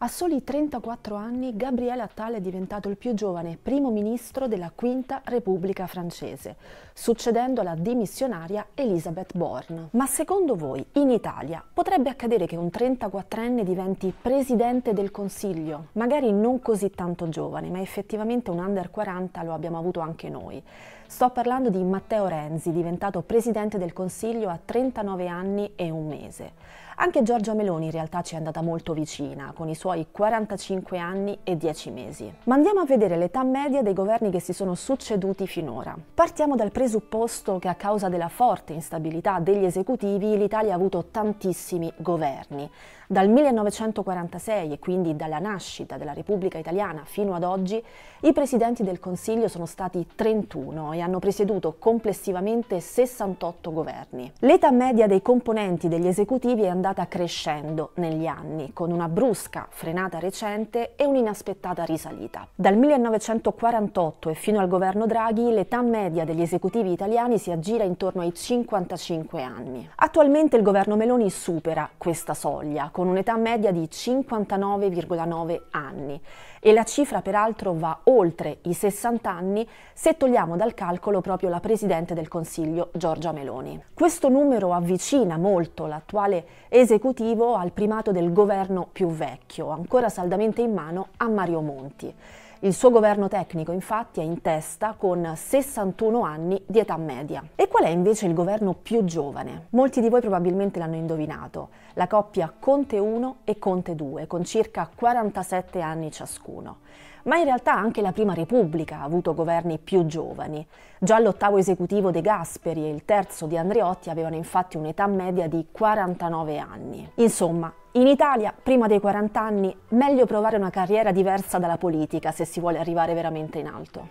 A soli 34 anni Gabriel Attal è diventato il più giovane primo ministro della Quinta Repubblica francese, succedendo alla dimissionaria Elisabeth Born. Ma secondo voi in Italia potrebbe accadere che un 34enne diventi presidente del Consiglio? Magari non così tanto giovane, ma effettivamente un under 40 lo abbiamo avuto anche noi. Sto parlando di Matteo Renzi, diventato presidente del Consiglio a 39 anni e un mese. Anche Giorgia Meloni in realtà ci è andata molto vicina, con i suoi suoi 45 anni e 10 mesi. Ma andiamo a vedere l'età media dei governi che si sono succeduti finora. Partiamo dal presupposto che a causa della forte instabilità degli esecutivi l'Italia ha avuto tantissimi governi. Dal 1946 e quindi dalla nascita della Repubblica Italiana fino ad oggi, i presidenti del Consiglio sono stati 31 e hanno presieduto complessivamente 68 governi. L'età media dei componenti degli esecutivi è andata crescendo negli anni, con una brusca frenata recente e un'inaspettata risalita. Dal 1948 e fino al governo Draghi l'età media degli esecutivi italiani si aggira intorno ai 55 anni. Attualmente il governo Meloni supera questa soglia con un'età media di 59,9 anni e la cifra peraltro va oltre i 60 anni se togliamo dal calcolo proprio la Presidente del Consiglio Giorgia Meloni. Questo numero avvicina molto l'attuale esecutivo al primato del governo più vecchio Ministero, ancora saldamente in mano a Mario Monti. Il suo governo tecnico infatti è in testa con 61 anni di età media. E qual è invece il governo più giovane? Molti di voi probabilmente l'hanno indovinato, la coppia Conte 1 e Conte 2, con circa 47 anni ciascuno ma in realtà anche la Prima Repubblica ha avuto governi più giovani. Già l'ottavo esecutivo De Gasperi e il terzo di Andreotti avevano infatti un'età media di 49 anni. Insomma, in Italia, prima dei 40 anni, meglio provare una carriera diversa dalla politica se si vuole arrivare veramente in alto.